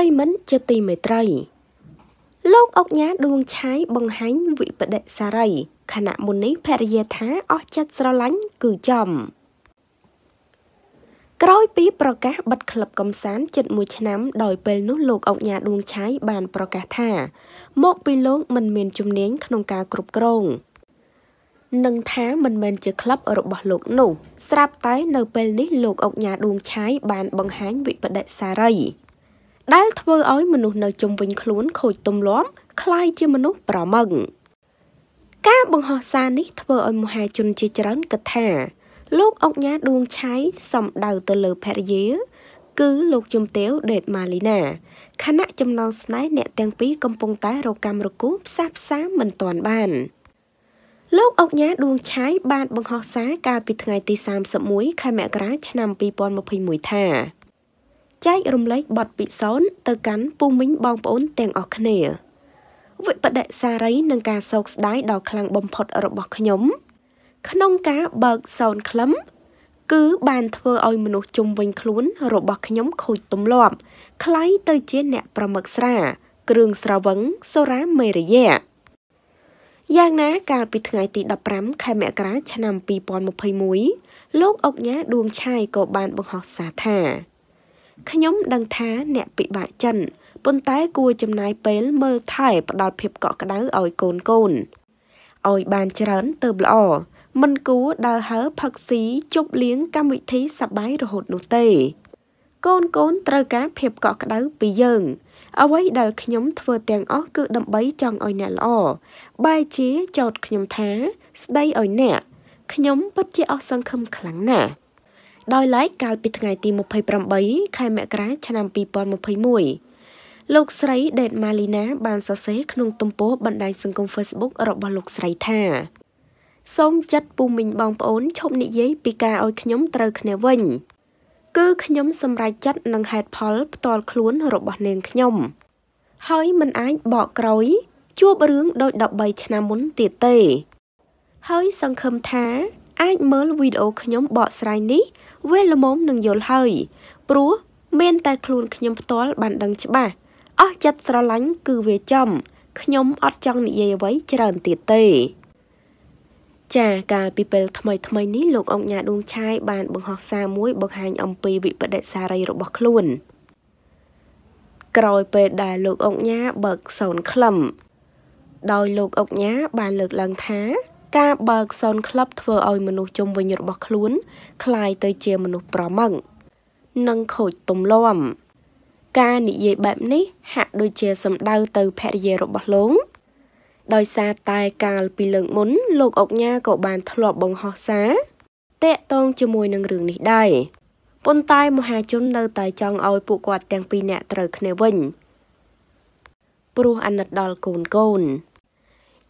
ប្រិមិត្តជាទីមេត្រី លោកអុកញ៉ាដួងឆាយបង្ហាញវិបដិសារីខណៈមុននេះភរិយាថាអស់ចិត្តស្រឡាញ់គឺចំ ក្រោយពី ប្រកាសបិទក្លឹបកំសាន្តជិត1ឆ្នាំដោយពេលនោះលោកអុកញ៉ាដួងឆាយបានប្រកាសថា មកពីលោក មិនមានជំនាញក្នុងការគ្រប់គ្រងនឹងថាមិនមែនជាក្លឹបរបស់លោកនោះស្រាប់តែនៅពេលនេះលោកអុកញ៉ាដួងឆាយបានបង្ហាញវិបដិសារីដែលធ្វើឲ្យមនុស្សនៅជុំវិញខ្លួន ខូចទំលាប់คล้ายជាមនុស្សប្រមឹងការបង្ហោះសារនេះធ្វើឲ្យមហាជនជាច្រើនគិតថា លោកអុកញ៉ាដួងឆៃសំដៅទៅលើភរិយា គឺលោកជំទាវដេតម៉ាលីណាខណៈចំណងស្នេហ៍អ្នកទាំងពីរកំពុងតែរកម្មរគូផ្សះផ្សាមិនទាន់បានលោកអុកញ៉ាដួងឆៃបាន បង្ហោះសារកាលពីថ្ងៃទី31ខែមករាឆ្នាំ2021ថាចែករំលែកបទពិសោធន៍ទៅកាន់ពូមីងបងប្អូន ទាំងអស់គ្នា វិបដិសារីនឹងការសោកស្ដាយដ៏ខ្លាំងបំផុត របស់ខ្ញុំក្នុងការបើកសោនក្លឹមគឺ បាន ធ្វើឲ្យមនុស្សជុំវិញខ្លួនរបស់ខ្ញុំខូចទម្លាប់คล้ายទៅជាអ្នកប្រមឹកស្រា គ្រឿងស្រវឹងសូរ៉ាមេរយៈយ៉ាងណាកាលពីថ្ងៃទី15ខែមករាឆ្នាំ2021លោកអុកញ៉ាដួងឆាយក៏បានបង្ហោះសារថាខ្ញុំដឹងថាអ្នកពិបាកចិនប៉ុន្តែគួរចំណាយពេលមើលថែផ្ដល់ភាពកក់ក្ដៅឲ្យកូនកូនឲ្យបានច្រើនទៅល្អមិនគួរដើរហើផឹកស៊ីជប់លៀងកម្មវិធីសបាយរហូតនោះទេកូនកូនត្រូវការភាពកក់ក្ដៅពីយើងអ្វីដែលខ្ញុំធ្វើទាំងអស់គឺដើម្បីចង់ឲ្យអ្នកល្អបែជាចោតខ្ញុំថាស្ដីឲ្យអ្នកខ្ញុំពិតជាអស់សង្ឃឹមខ្លាំងណាស់ដោយឡែកកាលពីថ្ងៃទី28ខែមករាឆ្នាំ2021លោកស្រីដេតម៉ាលីណាបានសរសេរក្នុងទំព័របណ្ដាញសង្គម Facebook របស់លោកស្រីថាសូមចាត់ពូមីងបងប្អូនឈប់និយាយពីការឲ្យខ្ញុំត្រូវគ្នាវិញគឺខ្ញុំសម្រេចចិត្តនឹងហេតុផលផ្ទាល់ខ្លួនរបស់នាងខ្ញុំ ហើយមិនអាចបកក្រោយជួបរឿងដូច13ឆ្នាំមុនទៀតទេ ហើយសង្ឃឹមថាអាចមើលវីដេអូខ្ញុំបកស្រាយនេះវាល្មមនឹងយល់ហើយ ព្រោះមាន តែខ្លួនខ្ញុំផ្ទាល់បានដឹងច្បាស់អស់ចិត្តស្រឡាញ់គឺវាចំខ្ញុំអត់ចង់និយាយអ្វីច្រើនទៀតទេ ចាកាលពីពេលថ្មីថ្មីនេះលោកអង្គញាដួងឆាយបានបង្ហោះសារមួយបង្ហាញអំពីវិបដិសារីរបស់ខ្លួនក្រោយពេលដែលលោកអង្គញាបើកសូនក្លឹមដោយលោកអង្គញាបានលើកឡើងថាការបើកសូនក្លឹបធ្វើឲ្យមនុស្សជុំវិញរបស់ខ្លួនคล้ายទៅជាមនុស្សប្រមឹងនិងខូចទំលាំការនិយាយបែបនេះហាក់ដូចជាសំដៅទៅភរិយារបស់លោកដោយសារតែកាលពីលើកមុនលោកអុកញ៉ាក៏បាន ធ្លាប់បង្ហោះសារតាក់ទងជាមួយនឹងរឿងនេះដែរប៉ុន្តែមហាជននៅតែចង់ឲ្យពួកគាត់ទាំងពីរនាក់ត្រូវគ្នាវិញព្រោះអាណិតដល់កូនកូន